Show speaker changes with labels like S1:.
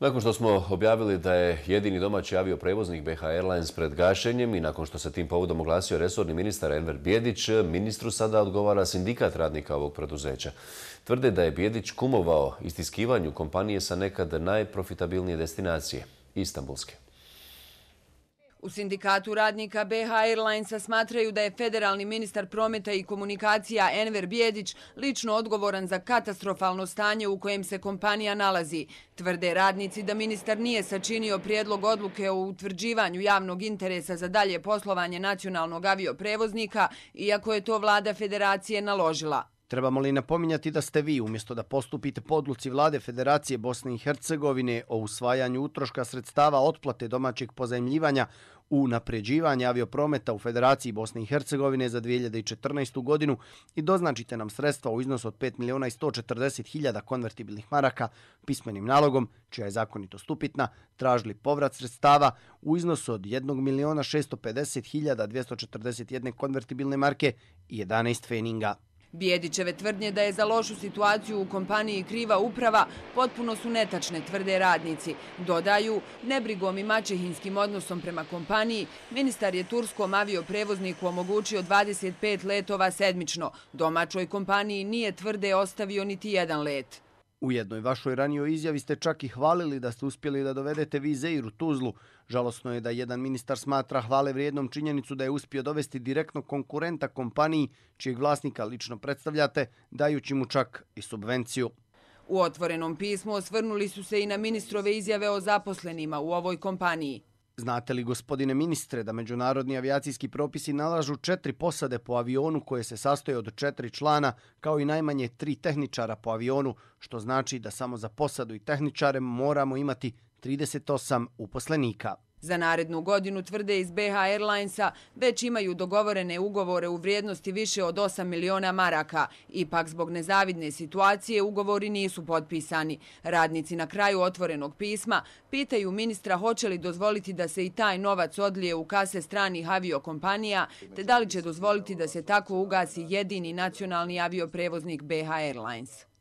S1: Nakon što smo objavili da je jedini domaći avioprevoznik BH Airlines pred gašenjem i nakon što se tim povodom oglasio resorni ministar Enver Bjedić, ministru sada odgovara sindikat radnika ovog preduzeća. Tvrde da je Bjedić kumovao istiskivanju kompanije sa nekad najprofitabilnije destinacije, Istanbulske.
S2: U sindikatu radnika BH Airlinesa smatraju da je federalni ministar prometa i komunikacija Enver Bjedić lično odgovoran za katastrofalno stanje u kojem se kompanija nalazi. Tvrde radnici da ministar nije sačinio prijedlog odluke o utvrđivanju javnog interesa za dalje poslovanje nacionalnog avioprevoznika, iako je to vlada federacije naložila.
S3: Trebamo li napominjati da ste vi, umjesto da postupite podluci vlade Federacije Bosne i Hercegovine o usvajanju utroška sredstava otplate domaćeg pozajemljivanja u napređivanje avioprometa u Federaciji Bosne i Hercegovine za 2014. godinu i doznačite nam sredstva u iznosu od 5.140.000 konvertibilnih maraka pismenim nalogom, čija je zakonito stupitna, tražili povrat sredstava u iznosu od 1.650.241 konvertibilne marke i 11 feninga.
S2: Bijedićeve tvrdnje da je za lošu situaciju u kompaniji kriva uprava potpuno su netačne tvrde radnici. Dodaju, nebrigom i mačehinskim odnosom prema kompaniji, ministar je turskom avioprevozniku omogućio 25 letova sedmično. Domačoj kompaniji nije tvrde ostavio niti jedan let.
S3: U jednoj vašoj ranijoj izjavi ste čak i hvalili da ste uspjeli da dovedete vizeir u Tuzlu. Žalosno je da jedan ministar smatra hvale vrijednom činjenicu da je uspio dovesti direktno konkurenta kompaniji čijeg vlasnika lično predstavljate, dajući mu čak i subvenciju.
S2: U otvorenom pismu osvrnuli su se i na ministrove izjave o zaposlenima u ovoj kompaniji.
S3: Znate li, gospodine ministre, da međunarodni avijacijski propisi nalažu četiri posade po avionu koje se sastoje od četiri člana, kao i najmanje tri tehničara po avionu, što znači da samo za posadu i tehničare moramo imati 38 uposlenika.
S2: Za narednu godinu, tvrde iz BH Airlinesa, već imaju dogovorene ugovore u vrijednosti više od 8 miliona maraka. Ipak, zbog nezavidne situacije, ugovori nisu potpisani. Radnici na kraju otvorenog pisma pitaju ministra hoće li dozvoliti da se i taj novac odlije u kase stranih aviokompanija, te da li će dozvoliti da se tako ugasi jedini nacionalni avioprevoznik BH Airlines.